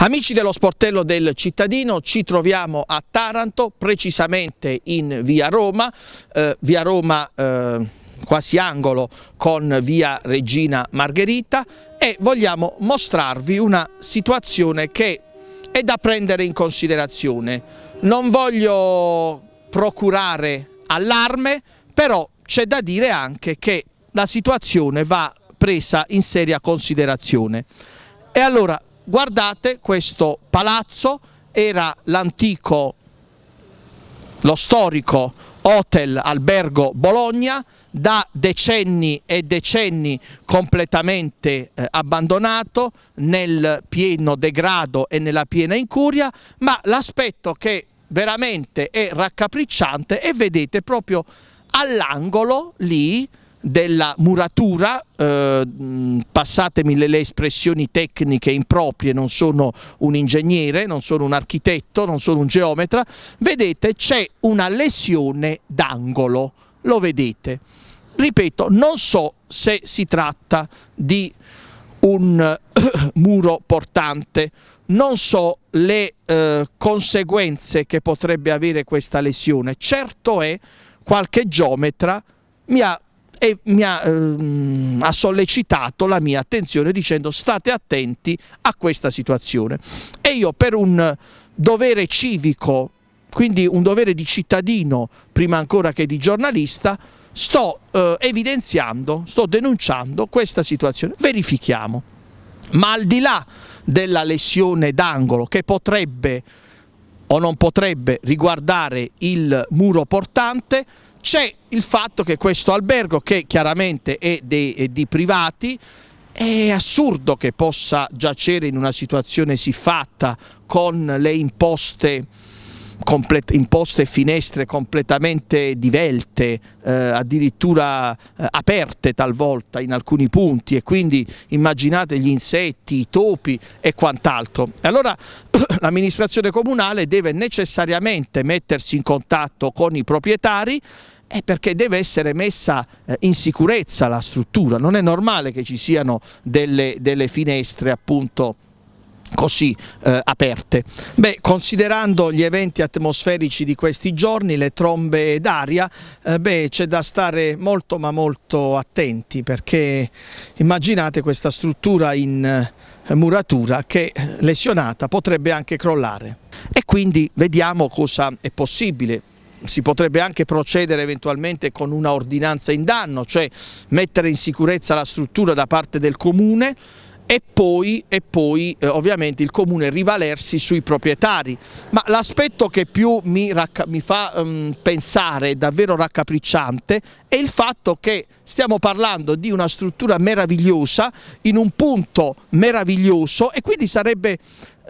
Amici dello sportello del cittadino, ci troviamo a Taranto, precisamente in via Roma, eh, via Roma eh, quasi angolo con via Regina Margherita e vogliamo mostrarvi una situazione che è da prendere in considerazione. Non voglio procurare allarme, però c'è da dire anche che la situazione va presa in seria considerazione. E allora guardate questo palazzo, era l'antico, lo storico Hotel Albergo Bologna, da decenni e decenni completamente eh, abbandonato, nel pieno degrado e nella piena incuria, ma l'aspetto che veramente è raccapricciante e vedete proprio all'angolo lì della muratura, eh, passatemi le, le, espressioni tecniche improprie, non sono un ingegnere, non sono un architetto, non sono un geometra, vedete c'è una lesione d'angolo, lo vedete. Ripeto, non so se si tratta di un muro portante, non so le eh, conseguenze che potrebbe avere questa lesione, certo è qualche geometra mi ha e mi ha, ehm, ha, sollecitato la mia attenzione dicendo state attenti a questa situazione. E io per un dovere civico, quindi un dovere di cittadino prima ancora che di giornalista, sto eh, evidenziando, sto denunciando questa situazione. Verifichiamo. Ma al di là della lesione d'angolo che potrebbe o non potrebbe riguardare il muro portante, c'è il fatto che questo albergo, che chiaramente è di, è di privati, è assurdo che possa giacere in una situazione siffatta con le imposte imposte finestre completamente divelte, eh, addirittura eh, aperte talvolta in alcuni punti e quindi immaginate gli insetti, i topi e quant'altro. Allora l'amministrazione comunale deve necessariamente mettersi in contatto con i proprietari è eh, perché deve essere messa eh, in sicurezza la struttura, non è normale che ci siano delle, delle finestre appunto così eh, aperte. Beh, considerando gli eventi atmosferici di questi giorni, le trombe d'aria, eh, c'è da stare molto ma molto attenti perché immaginate questa struttura in eh, muratura che eh, lesionata potrebbe anche crollare e quindi vediamo cosa è possibile si potrebbe anche procedere eventualmente con una ordinanza in danno, cioè mettere in sicurezza la struttura da parte del comune e poi, e poi eh, ovviamente il comune rivalersi sui proprietari. Ma l'aspetto che più mi, mi fa um, pensare davvero raccapricciante è il fatto che stiamo parlando di una struttura meravigliosa in un punto meraviglioso e quindi sarebbe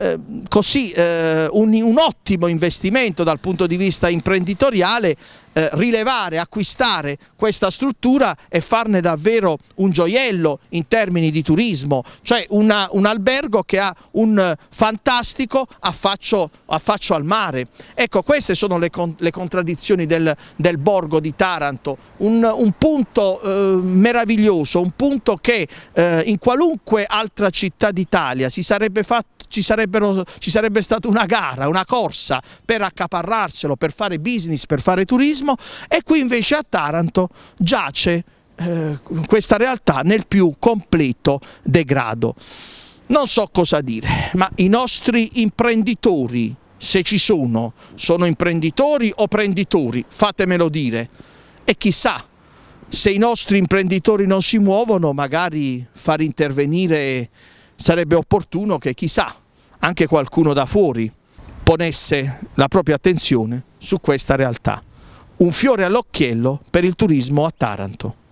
eh, così, eh, un, un, ottimo investimento dal punto di vista imprenditoriale eh, rilevare, acquistare questa struttura e farne davvero un gioiello in termini di turismo, cioè una, un albergo che ha un eh, fantastico affaccio, affaccio, al mare. Ecco queste sono le, con, le contraddizioni del, del, borgo di Taranto, un, un punto eh, meraviglioso, un punto che in qualunque altra città d'Italia si sarebbe fatto ci, ci sarebbe stata una gara, una corsa per accaparrarselo, per fare business, per fare turismo e qui invece a Taranto giace eh, questa realtà nel più completo degrado. Non so cosa dire, ma i nostri imprenditori, se ci sono, sono imprenditori o prenditori? Fatemelo dire. E chissà, se i nostri imprenditori non si muovono, magari far intervenire sarebbe opportuno che chissà anche qualcuno da fuori ponesse la propria attenzione su questa realtà. Un fiore all'occhiello per il turismo a Taranto.